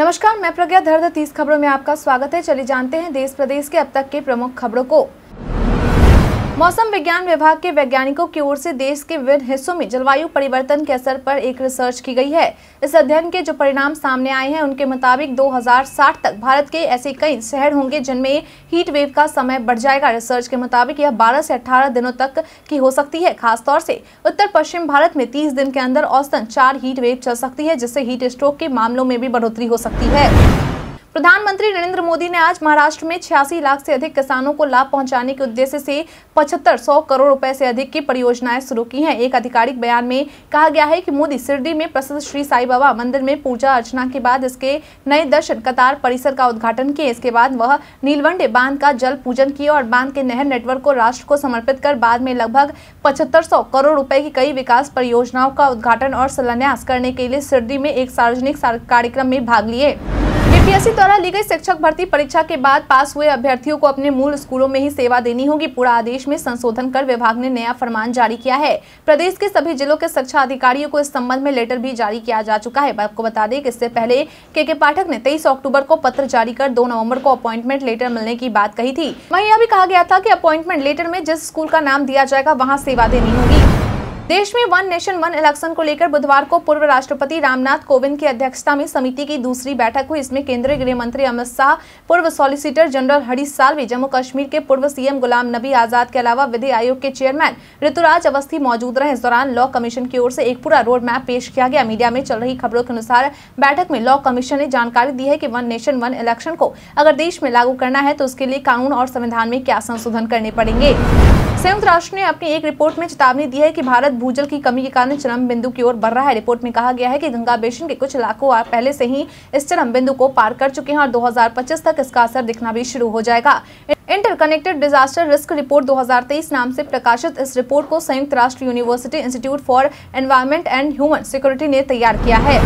नमस्कार मैं प्रज्ञा धर्द तीस खबरों में आपका स्वागत है चलिए जानते हैं देश प्रदेश के अब तक के प्रमुख खबरों को मौसम विज्ञान विभाग के वैज्ञानिकों की ओर से देश के विभिन्न हिस्सों में जलवायु परिवर्तन के असर पर एक रिसर्च की गई है इस अध्ययन के जो परिणाम सामने आए हैं उनके मुताबिक 2060 तक भारत के ऐसे कई शहर होंगे जिनमें हीट वेव का समय बढ़ जाएगा रिसर्च के मुताबिक यह 12 से 18 दिनों तक की हो सकती है खासतौर से उत्तर पश्चिम भारत में तीस दिन के अंदर औसतन चार हीट वेव चल सकती है जिससे हीट स्ट्रोक के मामलों में भी बढ़ोतरी हो सकती है प्रधानमंत्री नरेंद्र मोदी ने आज महाराष्ट्र में छियासी लाख से अधिक किसानों को लाभ पहुंचाने के उद्देश्य से पचहत्तर सौ करोड़ रुपए से अधिक की परियोजनाएं शुरू की हैं एक आधिकारिक बयान में कहा गया है कि मोदी सिरडी में प्रसिद्ध श्री साई बाबा मंदिर में पूजा अर्चना के बाद इसके नए दर्शन कतार परिसर का उद्घाटन किए इसके बाद वह नीलवंडे बांध का जल पूजन किया और बांध के नहर नेटवर्क को राष्ट्र को समर्पित कर बाद में लगभग पचहत्तर करोड़ रुपए की कई विकास परियोजनाओं का उद्घाटन और शिलान्यास करने के लिए सिरडी में एक सार्वजनिक कार्यक्रम में भाग लिए यूपीएससी द्वारा ली गई शिक्षक भर्ती परीक्षा के बाद पास हुए अभ्यर्थियों को अपने मूल स्कूलों में ही सेवा देनी होगी पूरा आदेश में संशोधन कर विभाग ने नया फरमान जारी किया है प्रदेश के सभी जिलों के शिक्षा अधिकारियों को इस संबंध में लेटर भी जारी किया जा चुका है आपको बता दें कि इससे पहले के के पाठक ने तेईस अक्टूबर को पत्र जारी कर दो नवम्बर को अपॉइंटमेंट लेटर मिलने की बात कही थी वही यह भी कहा गया था की अपॉइंटमेंट लेटर में जिस स्कूल का नाम दिया जाएगा वहाँ सेवा देनी होगी देश में वन नेशन वन इलेक्शन को लेकर बुधवार को पूर्व राष्ट्रपति रामनाथ कोविंद की अध्यक्षता में समिति की दूसरी बैठक हुई इसमें केंद्रीय गृह मंत्री अमित शाह पूर्व सॉलिसिटर जनरल हरीश सालवी जम्मू कश्मीर के पूर्व सीएम गुलाम नबी आजाद के अलावा विधि आयोग के चेयरमैन ऋतुराज अवस्थी मौजूद रहे इस दौरान लॉ कमीशन की ओर से एक पूरा रोड मैप पेश किया गया मीडिया में चल रही खबरों के अनुसार बैठक में लॉ कमीशन ने जानकारी दी है की वन नेशन वन इलेक्शन को अगर देश में लागू करना है तो उसके लिए कानून और संविधान में क्या संशोधन करने पड़ेंगे संयुक्त राष्ट्र ने अपनी एक रिपोर्ट में चेतावनी दी है कि भारत भूजल की कमी के कारण चरम बिंदु की ओर बढ़ रहा है रिपोर्ट में कहा गया है कि गंगा बेसिन के कुछ इलाकों पहले से ही इस चरम बिंदु को पार कर चुके हैं और 2025 तक इसका असर दिखना भी शुरू हो जाएगा इंटरकनेक्टेड डिजास्टर रिस्क रिपोर्ट 2023 नाम से प्रकाशित इस रिपोर्ट को संयुक्त राष्ट्र university institute for environment and human security ने तैयार किया है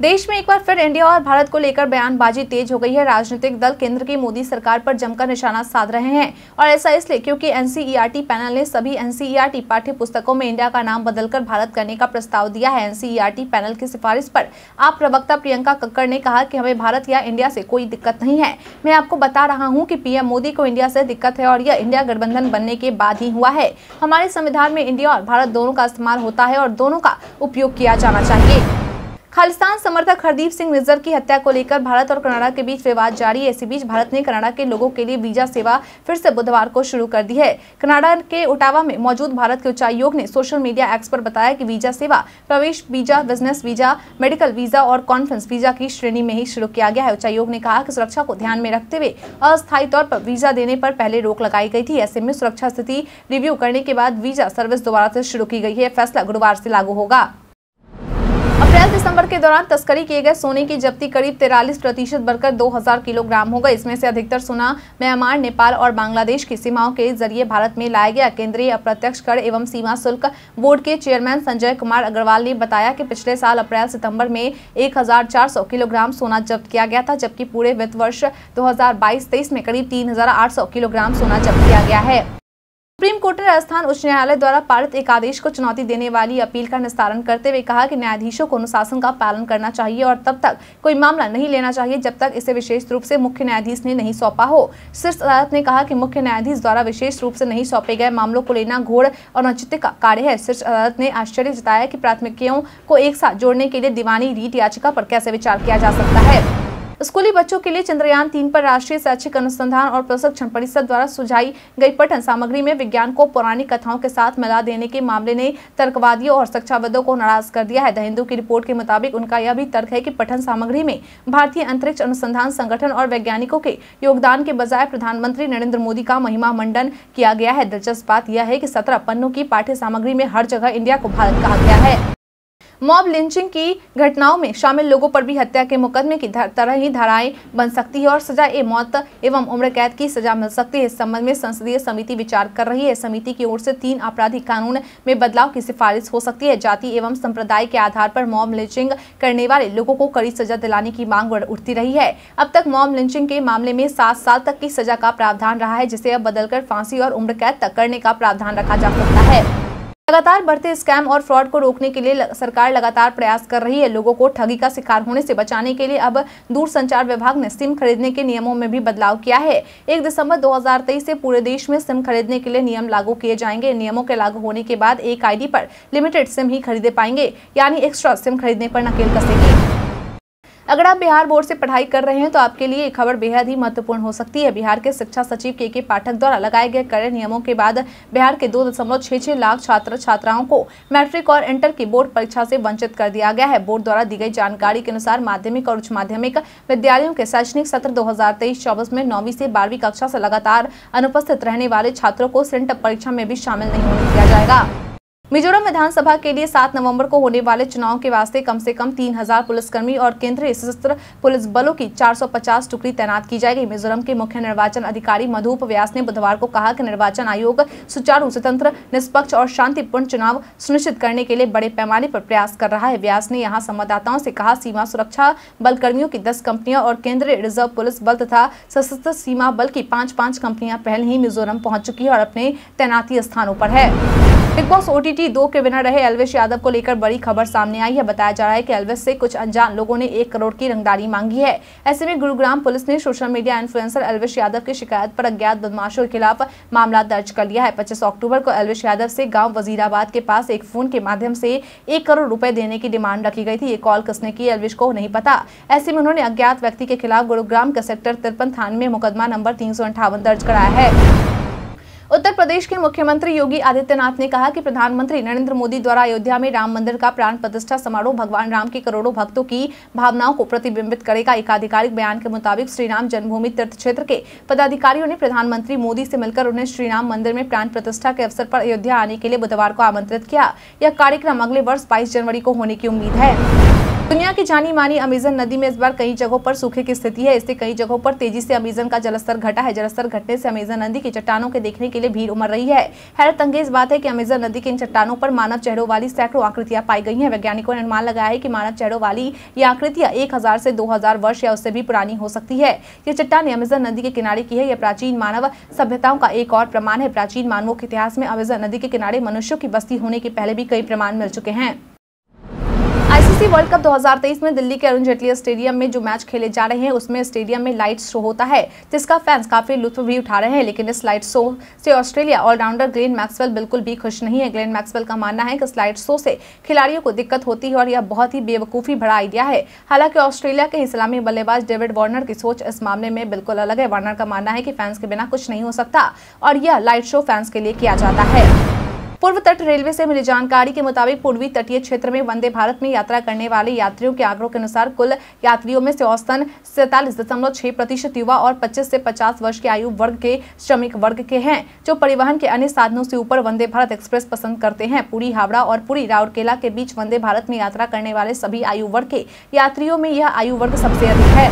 देश में एक बार फिर इंडिया और भारत को लेकर बयानबाजी तेज हो गई है राजनीतिक दल केंद्र की मोदी सरकार पर जमकर निशाना साध रहे हैं और ऐसा इसलिए क्योंकि एनसीईआरटी पैनल ने सभी एनसीईआरटी पाठ्य पुस्तकों में इंडिया का नाम बदलकर भारत करने का प्रस्ताव दिया है एनसीईआरटी पैनल की सिफारिश पर आप प्रवक्ता प्रियंका कक्कड़ ने कहा कि हमें भारत या इंडिया से कोई दिक्कत नहीं है मैं आपको बता रहा हूँ की पीएम मोदी को इंडिया से दिक्कत है और यह इंडिया गठबंधन बनने के बाद ही हुआ है हमारे संविधान में इंडिया और भारत दोनों का इस्तेमाल होता है और दोनों का उपयोग किया जाना चाहिए खालिस्तान समर्थक हरदीप सिंह निज्जर की हत्या को लेकर भारत और कनाडा के बीच विवाद जारी है इसी बीच भारत ने कनाडा के लोगों के लिए वीजा सेवा फिर से बुधवार को शुरू कर दी है कनाडा के उटावा में मौजूद भारत के उच्चायोग ने सोशल मीडिया एक्स पर बताया कि वीजा सेवा प्रवेश visa business visa medical visa और कॉन्फ्रेंस वीजा की श्रेणी में ही शुरू किया गया है उच्चायोग ने कहा कि सुरक्षा को ध्यान में रखते हुए अस्थायी तौर पर वीजा देने पर पहले रोक लगाई गई थी ऐसे में सुरक्षा स्थिति रिव्यू करने के बाद वीजा सर्विस दोबारा से शुरू की गई है फैसला गुरुवार से लागू होगा अप्रैल दिसंबर के दौरान तस्करी किए गए सोने की जब्ती करीब तिरालीस प्रतिशत बढ़कर 2000 किलोग्राम हो गए इसमें से अधिकतर सोना म्यांमार नेपाल और बांग्लादेश की सीमाओं के जरिए भारत में लाया गया केंद्रीय अप्रत्यक्ष कर एवं सीमा शुल्क बोर्ड के चेयरमैन संजय कुमार अग्रवाल ने बताया कि पिछले साल अप्रैल सितंबर में एक किलोग्राम सोना जब्त किया गया था जबकि पूरे वित्त वर्ष दो हजार में करीब तीन किलोग्राम सोना जब्त किया गया है सुप्रीम कोर्ट ने राजस्थान उच्च न्यायालय द्वारा पारित एक आदेश को चुनौती देने वाली अपील का निस्तारण करते हुए कहा कि न्यायाधीशों को अनुशासन का पालन करना चाहिए और तब तक कोई मामला नहीं लेना चाहिए जब तक इसे विशेष रूप से मुख्य न्यायाधीश ने नहीं सौंपा हो शीर्ष अदालत ने कहा कि मुख्य न्यायाधीश द्वारा विशेष रूप से नहीं सौंपे गए मामलों को लेना घोड़ और का कार्य है शीर्ष अदालत ने आश्चर्य जताया की प्राथमिकियों को एक साथ जोड़ने के लिए दीवानी रीट याचिका पर कैसे विचार किया जा सकता है स्कूली बच्चों के लिए चंद्रयान तीन पर राष्ट्रीय शैक्षिक अनुसंधान और प्रशिक्षण परिषद द्वारा सुझाई गई पठन सामग्री में विज्ञान को पौराणिक कथाओं के साथ मिला देने के मामले ने तर्कवादियों और शिक्षाविदों को नाराज कर दिया है द हिंदू की रिपोर्ट के मुताबिक उनका यह भी तर्क है की पठन सामग्री में भारतीय अंतरिक्ष अनुसंधान संगठन और वैज्ञानिकों के योगदान के बजाय प्रधानमंत्री नरेंद्र मोदी का महिमा मंडन किया गया है दिलचस्प बात यह है की सत्रह पन्नों की पाठ्य सामग्री में हर जगह इंडिया को भारत कहा गया है मॉब लिंचिंग की घटनाओं में शामिल लोगों पर भी हत्या के मुकदमे की तरह ही धाराएं बन सकती है और सजा ए मौत एवं उम्र कैद की सजा मिल सकती है इस संबंध में संसदीय समिति विचार कर रही है समिति की ओर से तीन आपराधिक कानून में बदलाव की सिफारिश हो सकती है जाति एवं संप्रदाय के आधार पर मॉब लिंचिंग करने वाले लोगों को कड़ी सजा दिलाने की मांग उठती रही है अब तक मॉब लिंचिंग के मामले में सात साल तक की सजा का प्रावधान रहा है जिसे अब बदलकर फांसी और उम्र कैद तक करने का प्रावधान रखा जा सकता है लगातार बढ़ते स्कैम और फ्रॉड को रोकने के लिए सरकार लगातार प्रयास कर रही है लोगों को ठगी का शिकार होने से बचाने के लिए अब दूरसंचार विभाग ने सिम खरीदने के नियमों में भी बदलाव किया है 1 दिसंबर 2023 से पूरे देश में सिम खरीदने के लिए नियम लागू किए जाएंगे नियमों के लागू होने के बाद एक आई पर लिमिटेड सिम ही खरीदे पाएंगे यानी एक्स्ट्रा सिम खरीदने पर नकेल कसेंगे अगर आप बिहार बोर्ड से पढ़ाई कर रहे हैं तो आपके लिए खबर बेहद ही महत्वपूर्ण हो सकती है बिहार के शिक्षा सचिव के के पाठक द्वारा लगाए गए कड़े नियमों के बाद बिहार के दो दशमलव छह छह लाख छात्र छात्राओं को मैट्रिक और इंटर की बोर्ड परीक्षा से वंचित कर दिया गया है बोर्ड द्वारा दी गई जानकारी के अनुसार माध्यमिक और उच्च माध्यमिक विद्यालयों के शैक्षणिक सत्र दो हजार में नौवीं से बारहवीं कक्षा से लगातार अनुपस्थित रहने वाले छात्रों को सेंटअप परीक्षा में भी शामिल नहीं किया दिया जाएगा मिजोरम विधानसभा के लिए 7 नवंबर को होने वाले चुनाव के वास्ते कम से कम 3000 पुलिसकर्मी और केंद्रीय सशस्त्र पुलिस बलों की 450 टुकड़ी तैनात की जाएगी मिजोरम के मुख्य निर्वाचन अधिकारी मधुप व्यास ने बुधवार को कहा कि निर्वाचन आयोग सुचारू स्वतंत्र निष्पक्ष और शांतिपूर्ण चुनाव सुनिश्चित करने के लिए बड़े पैमाने पर प्रयास कर रहा है व्यास ने यहाँ संवाददाताओं से कहा सीमा सुरक्षा बल कर्मियों की दस कंपनियां और केंद्रीय रिजर्व पुलिस बल तथा सशस्त्र सीमा बल की पाँच पाँच कंपनियां पहले ही मिजोरम पहुंच चुकी है और अपने तैनाती स्थानों पर है बिग बॉस ओटी सीटी दो के बिना रहे एलविश यादव को लेकर बड़ी खबर सामने आई है बताया जा रहा है कि एलविश से कुछ अनजान लोगों ने एक करोड़ की रंगदारी मांगी है ऐसे में गुरुग्राम पुलिस ने social media influencer Elvish Yadav की शिकायत पर अज्ञात बदमाशों के खिलाफ मामला दर्ज कर लिया है पच्चीस अक्टूबर को एलविश यादव से गाँव वजीराबाद के पास एक फोन के माध्यम से एक करोड़ रुपए देने की डिमांड रखी गई थी ये कॉल किसने की एलविश को नहीं पता ऐसे में उन्होंने अज्ञात व्यक्ति के खिलाफ गुरुग्राम के सेक्टर तिरपन थाने में मुकदमा नंबर तीन दर्ज कराया है उत्तर प्रदेश के मुख्यमंत्री योगी आदित्यनाथ ने कहा कि प्रधानमंत्री नरेंद्र मोदी द्वारा अयोध्या में राम मंदिर का प्राण प्रतिष्ठा समारोह भगवान राम के करोड़ों भक्तों की भावनाओं को प्रतिबिंबित करेगा एक आधिकारिक बयान के मुताबिक श्रीराम जन्मभूमि तीर्थ क्षेत्र के पदाधिकारियों ने प्रधानमंत्री मोदी से मिलकर उन्हें श्रीराम मंदिर में प्राण प्रतिष्ठा के अवसर पर अयोध्या आने के लिए बुधवार को आमंत्रित किया यह कार्यक्रम अगले वर्ष बाईस जनवरी को होने की उम्मीद है दुनिया की जानी मानी अमेजन नदी में इस बार कई जगहों पर सूखे की स्थिति है इससे कई जगहों पर तेजी से अमेजन का जलस्तर घटा है जलस्तर घटने से अमेजन नदी की चट्टानों के देखने के लिए भीड़ उमड़ रही है हैरत अंगेज बात है कि अमेजन नदी के इन चट्टानों पर मानव चेहरों वाली सैकड़ों आकृतियां पाई गई हैं वैज्ञानिकों ने अनुमान लगाया है कि मानव चेहरों वाली ये आकृतियां एक हजार से दो वर्ष या उससे भी पुरानी हो सकती है ये चट्टान अमेजन नदी के किनारे की है यह प्राचीन मानव सभ्यताओं का एक और प्रमाण है प्राचीन मानवों के इतिहास में अमेजन नदी के किनारे मनुष्यों की बस्ती होने के पहले भी कई प्रमाण मिल चुके हैं आईसीसी वर्ल्ड कप 2023 में दिल्ली के अरुण जेटली स्टेडियम में जो मैच खेले जा रहे हैं उसमें स्टेडियम में लाइट शो होता है जिसका फैंस काफी लुत्फ भी उठा रहे हैं लेकिन इस लाइट शो से ऑस्ट्रेलिया ऑलराउंडर ग्लेन मैक्सवेल बिल्कुल भी खुश नहीं है ग्लेन मैक्सवेल का मानना है कि इस लाइट शो से खिलाड़ियों को दिक्कत होती है और यह बहुत ही बेवकूफ़ी भरा आइडिया है हालांकि ऑस्ट्रेलिया के इस्लामी बल्लेबाज डेविड वार्नर की सोच इस मामले में बिल्कुल अलग है वार्नर का मानना है की फैंस के बिना कुछ नहीं हो सकता और यह लाइट शो फैंस के लिए किया जाता है पूर्व तट रेलवे से मिली जानकारी के मुताबिक पूर्वी तटीय क्षेत्र में वंदे भारत में यात्रा करने वाले यात्रियों के आंकड़ों के अनुसार कुल यात्रियों में से औसतन सैतालीस दशमलव छह प्रतिशत युवा और 25 से 50 वर्ष के आयु वर्ग के श्रमिक वर्ग के हैं जो परिवहन के अन्य साधनों से ऊपर वंदे भारत एक्सप्रेस पसंद करते हैं पूरी हावड़ा और पूरी राउरकेला के बीच वंदे भारत में यात्रा करने वाले सभी आयु वर्ग के यात्रियों में यह आयु वर्ग सबसे अधिक है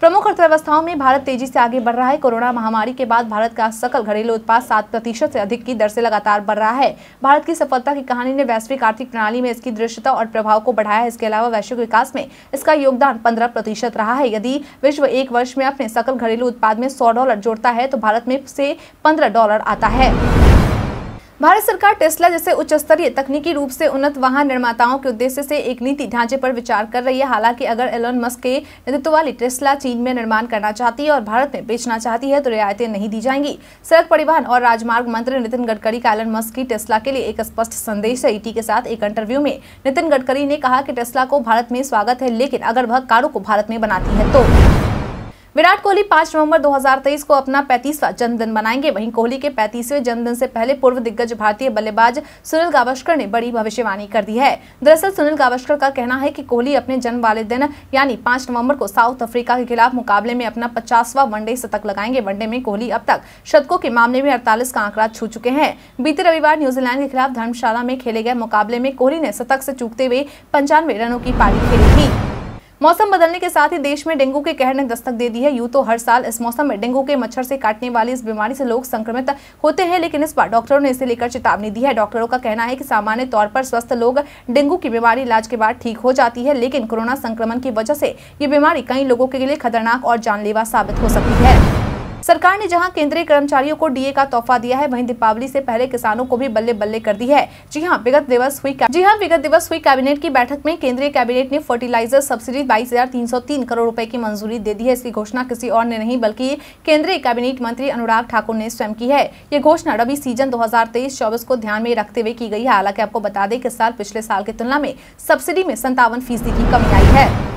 प्रमुख अर्थव्यवस्थाओं में भारत तेजी से आगे बढ़ रहा है कोरोना महामारी के बाद भारत का सकल घरेलू उत्पाद सात प्रतिशत से अधिक की दर से लगातार बढ़ रहा है भारत की सफलता की कहानी ने वैश्विक आर्थिक प्रणाली में इसकी दृश्यता और प्रभाव को बढ़ाया है इसके अलावा वैश्विक विकास में इसका योगदान पंद्रह प्रतिशत रहा है यदि विश्व एक वर्ष में अपने सकल घरेलू उत्पाद में सौ डॉलर जोड़ता है तो भारत में से पंद्रह डॉलर आता है भारत सरकार टेस्ला जैसे उच्च स्तरीय तकनीकी रूप से उन्नत वाहन निर्माताओं के उद्देश्य से एक नीति ढांचे पर विचार कर रही है हालांकि अगर एलोन मस्क के नेतृत्व वाली टेस्ला चीन में निर्माण करना चाहती है और भारत में बेचना चाहती है तो रियायतें नहीं दी जाएंगी सड़क परिवहन और राजमार्ग मंत्री नितिन गडकरी का एलन मस्क की टेस्ला के लिए एक स्पष्ट संदेश है ईटी e के साथ एक इंटरव्यू में नितिन गडकरी ने कहा की टेस्ला को भारत में स्वागत है लेकिन अगर वह कारों को भारत में बनाती है तो विराट कोहली पांच नवंबर 2023 को अपना 35वां जन्मदिन मनाएंगे वहीं कोहली के 35वें जन्मदिन से पहले पूर्व दिग्गज भारतीय बल्लेबाज सुनील गावस्कर ने बड़ी भविष्यवाणी कर दी है दरअसल सुनील गावस्कर का कहना है कि कोहली अपने जन्म वाले दिन यानी पांच नवम्बर को साउथ अफ्रीका के खिलाफ मुकाबले में अपना पचासवा वनडे शतक लगाएंगे वनडे में कोहली अब तक शतकों के मामले में अड़तालीस का आंकड़ा छू चुके हैं बीते रविवार न्यूजीलैंड के खिलाफ धर्मशाला में खेले गए मुकाबले में कोहली ने शतक से चूकते हुए पंचानवे रनों की पारी खेली थी मौसम बदलने के साथ ही देश में डेंगू के कहर ने दस्तक दे दी है यूं तो हर साल इस मौसम में डेंगू के मच्छर से काटने वाली इस बीमारी से लोग संक्रमित होते हैं लेकिन इस बार डॉक्टरों ने इसे लेकर चेतावनी दी है डॉक्टरों का कहना है कि सामान्य तौर पर स्वस्थ लोग डेंगू की बीमारी इलाज के बाद ठीक हो जाती है लेकिन कोरोना संक्रमण की वजह से ये बीमारी कई लोगों के लिए खतरनाक और जानलेवा साबित हो सकती है सरकार ने जहां केंद्रीय कर्मचारियों को डीए का तोहफा दिया है वहीं दीपावली से पहले किसानों को भी बल्ले बल्ले कर दी है जी हाँ विगत दिवस हुई जी हाँ विगत दिवस हुई कैबिनेट की बैठक में केंद्रीय कैबिनेट ने फर्टिलाइजर सब्सिडी बाईस करोड़ रूपए की मंजूरी दे दी है इसकी घोषणा किसी और ने नहीं बल्कि केंद्रीय कैबिनेट मंत्री अनुराग ठाकुर ने स्वयं की है ये घोषणा रबी सीजन दो हजार को ध्यान में रखते हुए की गई है हालांकि आपको बता दें कि इस साल पिछले साल की तुलना में सब्सिडी में संतावन फीसदी की कमी आई है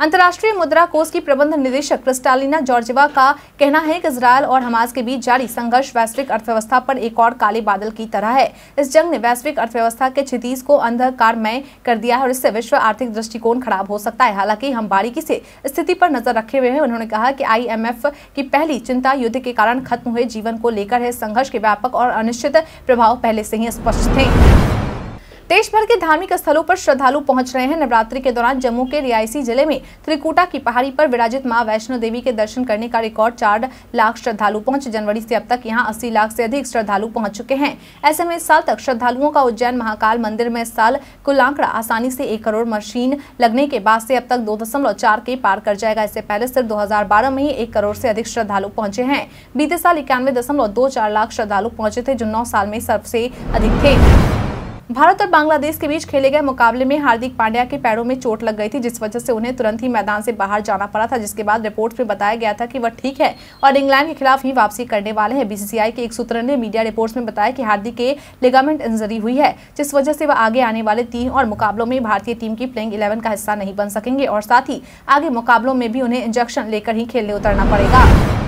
अंतर्राष्ट्रीय मुद्रा कोष की प्रबंध निदेशक क्रिस्टालिना जॉर्जिवा का कहना है कि इसराइल और हमास के बीच जारी संघर्ष वैश्विक अर्थव्यवस्था पर एक और काले बादल की तरह है इस जंग ने वैश्विक अर्थव्यवस्था के क्षितिज को अंधकारमय कर दिया है और इससे विश्व आर्थिक दृष्टिकोण खराब हो सकता है हालांकि हम बारीकी से स्थिति पर नजर रखे हुए हैं उन्होंने कहा कि आई की पहली चिंता युद्ध के कारण खत्म हुए जीवन को लेकर है संघर्ष के व्यापक और अनिश्चित प्रभाव पहले से ही स्पष्ट थे देश भर के धार्मिक स्थलों पर श्रद्धालु पहुंच रहे हैं नवरात्रि के दौरान जम्मू के रियासी जिले में त्रिकुटा की पहाड़ी पर विराजित मां वैष्णो देवी के दर्शन करने का रिकॉर्ड चार लाख श्रद्धालु पहुंच जनवरी से अब तक यहां 80 लाख से अधिक श्रद्धालु पहुंच चुके हैं ऐसे में इस साल तक श्रद्धालुओं का उज्जैन महाकाल मंदिर में इस साल कुल आंकड़ा आसानी से एक करोड़ मशीन लगने के बाद से अब तक दो के पार कर जाएगा इससे पहले सिर्फ दो में ही एक करोड़ से अधिक श्रद्धालु पहुंचे हैं बीते साल इक्यानवे लाख श्रद्धालु पहुंचे थे जो नौ साल में सबसे अधिक थे भारत और बांग्लादेश के बीच खेले गए मुकाबले में हार्दिक पांड्या के पैरों में चोट लग गई थी जिस वजह से उन्हें तुरंत ही मैदान से बाहर जाना पड़ा था जिसके बाद रिपोर्ट में बताया गया था कि वह ठीक है और इंग्लैंड के खिलाफ ही वापसी करने वाले हैं बीसीसीआई के एक सूत्र ने मीडिया रिपोर्ट्स में बताया कि हार्दिक के लिगामेंट इंजरी हुई है जिस वजह से वह आगे आने वाले तीन और मुकाबलों में भारतीय टीम की प्लेइंग इलेवन का हिस्सा नहीं बन सकेंगे और साथ ही आगे मुकाबलों में भी उन्हें इंजेक्शन लेकर ही खेलने उतरना पड़ेगा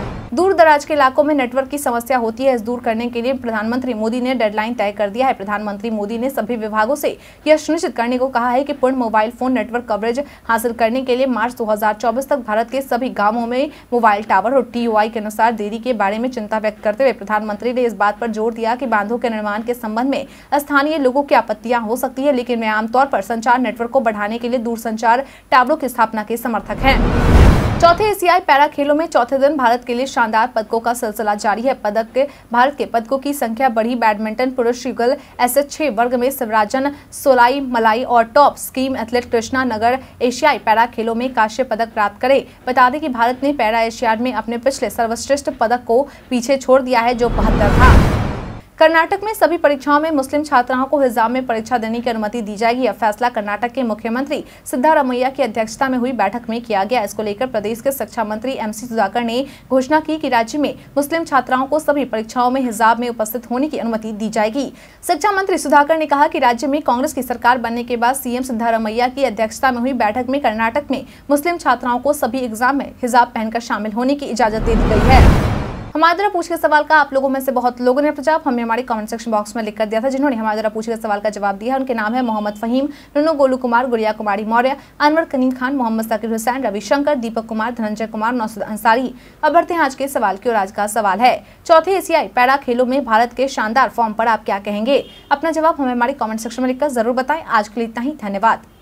आज के इलाकों में नेटवर्क की समस्या होती है इस दूर करने के लिए प्रधानमंत्री मोदी ने डेडलाइन तय कर दिया है प्रधानमंत्री मोदी ने सभी विभागों से यह सुनिश्चित करने को कहा है कि पूर्ण मोबाइल फोन नेटवर्क कवरेज हासिल करने के लिए मार्च 2024 तक भारत के सभी गांवों में मोबाइल टावर और टी के अनुसार देरी के बारे में चिंता व्यक्त करते हुए प्रधानमंत्री ने इस बात पर जोर दिया की बांधों के निर्माण के संबंध में स्थानीय लोगों की आपत्तियां हो सकती है लेकिन वे आमतौर पर संचार नेटवर्क को बढ़ाने के लिए दूर टावरों की स्थापना के समर्थक है चौथे एशियाई पैरा खेलों में चौथे दिन भारत के लिए शानदार पदकों का सिलसिला जारी है पदक के भारत के पदकों की संख्या बढ़ी बैडमिंटन पुरुष युगल एस एच छह वर्ग में शिवराजन सोलाई मलाई और top scheme athlete Krishna Nagar एशियाई पैरा खेलों में काश्य पदक प्राप्त करे बता दें कि भारत ने पैरा एशियाड में अपने पिछले सर्वश्रेष्ठ पदक को पीछे छोड़ दिया है जो बहत्तर था कर्नाटक में सभी परीक्षाओं में मुस्लिम छात्राओं को हिजाब में परीक्षा देने की अनुमति दी जाएगी यह फैसला कर्नाटक के मुख्यमंत्री सिद्धारमैया की अध्यक्षता में हुई बैठक में किया गया इसको लेकर प्रदेश के शिक्षा मंत्री एम सुधाकर ने घोषणा की की राज्य में मुस्लिम छात्राओं को सभी परीक्षाओं में हिजाब में उपस्थित होने की अनुमति दी जाएगी शिक्षा मंत्री सुधाकर ने कहा की राज्य में कांग्रेस की सरकार बनने के बाद सीएम सिद्धारमैया की अध्यक्षता में हुई बैठक में कर्नाटक में मुस्लिम छात्राओं को सभी एग्जाम में हिजाब पहनकर शामिल होने की इजाजत दे दी गई है हमारे द्वारा पूछे गए सवाल का आप लोगों में से बहुत लोगों ने प्रचाप हमें हमारे कमेंट सेक्शन बॉक्स में लिखकर दिया था जिन्होंने हमारे द्वारा पूछे गए सवाल का जवाब दिया उनके नाम है मोहम्मद फहीम रुनो गोलू कुमार गुड़िया कुमारी मौर्य अनवर कनीम खान मोहम्मद सकीर हुसैन रविशंकर दीपक कुमार धनंजय कुमार नौसद अंसारी अब बढ़ते हैं आज के सवाल की और आज का सवाल है चौथे एशियाई पैरा खेलों में भारत के शानदार फॉर्म पर आप क्या कहेंगे अपना जवाब हमें हमारे कमेंट सेक्शन में लिखकर जरूर बताएं आज के लिए इतना ही धन्यवाद